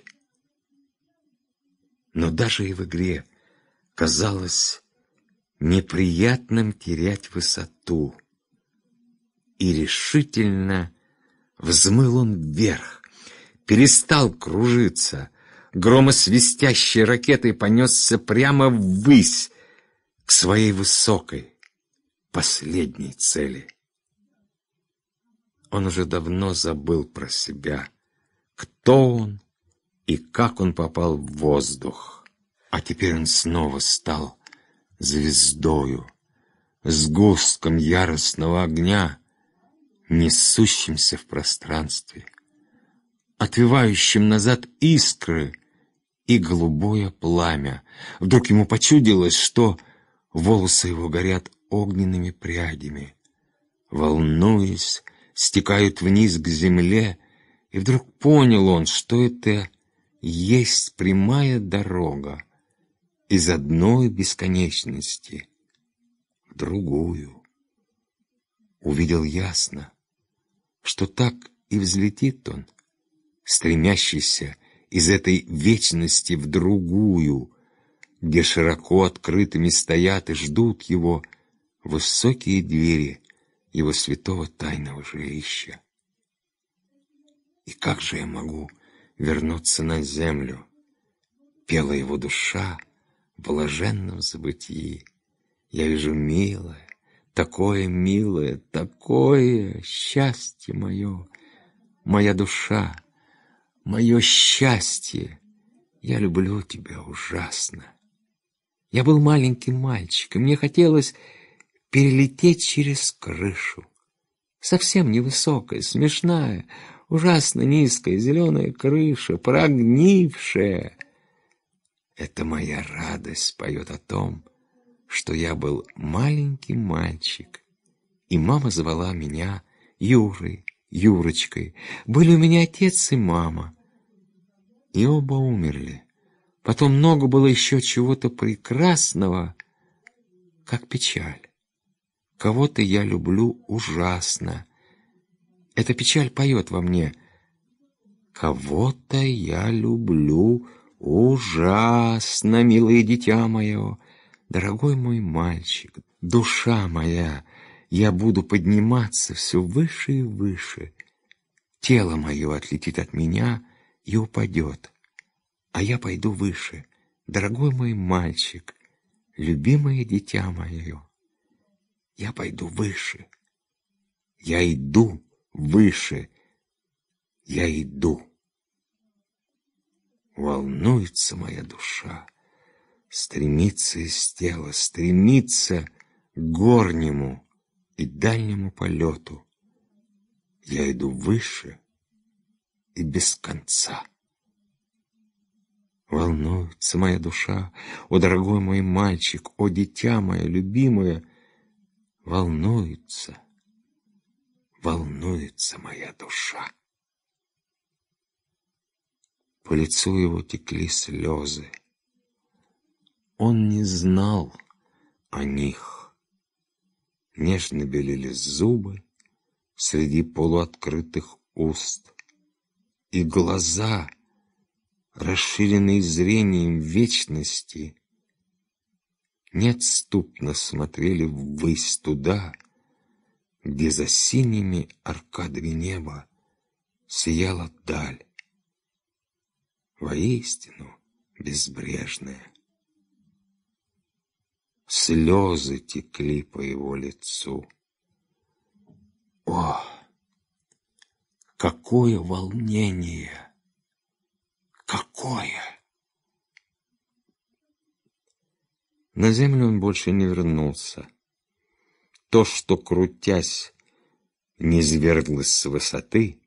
Но даже и в игре казалось неприятным терять высоту. И решительно взмыл он вверх, перестал кружиться. Громосвистящей ракетой понесся прямо ввысь, к своей высокой, последней цели. Он уже давно забыл про себя, кто он и как он попал в воздух. А теперь он снова стал звездою, сгустком яростного огня, несущимся в пространстве, отвивающим назад искры и голубое пламя. Вдруг ему почудилось, что волосы его горят огненными прядями, волнуясь, стекают вниз к земле, и вдруг понял он, что это есть прямая дорога из одной бесконечности в другую. Увидел ясно, что так и взлетит он, стремящийся из этой вечности в другую, где широко открытыми стоят и ждут его высокие двери его святого тайного жилища. И как же я могу вернуться на землю. Пела его душа в блаженном забытии. Я вижу милое, такое милое, такое счастье мое, моя душа, мое счастье. Я люблю тебя ужасно. Я был маленьким мальчиком, мне хотелось перелететь через крышу. Совсем невысокая, смешная, Ужасно низкая зеленая крыша, прогнившая. Это моя радость поет о том, что я был маленький мальчик, и мама звала меня Юрой, Юрочкой. Были у меня отец и мама, и оба умерли. Потом много было еще чего-то прекрасного, как печаль. Кого-то я люблю ужасно — эта печаль поет во мне. Кого-то я люблю ужасно, милое дитя мое, дорогой мой мальчик, душа моя, я буду подниматься все выше и выше. Тело мое отлетит от меня и упадет, а я пойду выше, дорогой мой мальчик, любимое дитя мое. Я пойду выше. Я иду выше. Я иду. Волнуется моя душа, стремится из тела, стремится к горнему и дальнему полету. Я иду выше и без конца. Волнуется моя душа, о, дорогой мой мальчик, о, дитя мое любимое, волнуется волнуется моя душа. По лицу его текли слезы. Он не знал о них. Нежно белели зубы среди полуоткрытых уст, и глаза, расширенные зрением вечности, неотступно смотрели ввысь туда, — где за синими аркадами неба сияла даль, воистину безбрежная. Слезы текли по его лицу. О, какое волнение! Какое! На землю он больше не вернулся то, что, крутясь, не зверглось с высоты,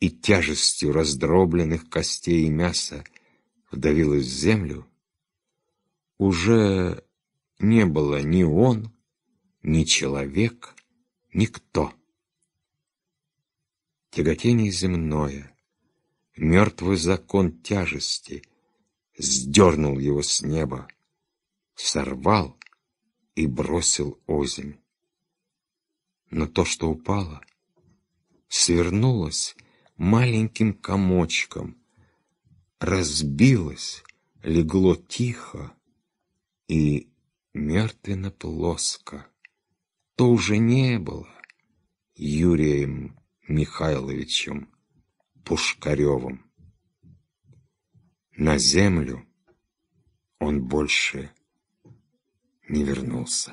и тяжестью раздробленных костей и мяса вдавилось в землю, уже не было ни он, ни человек, никто. Тяготение земное, мертвый закон тяжести сдернул его с неба, сорвал и бросил озимь но то, что упало, свернулось маленьким комочком, разбилось, легло тихо и мертвенно плоско. То уже не было Юрием Михайловичем Пушкаревым. На землю он больше не вернулся.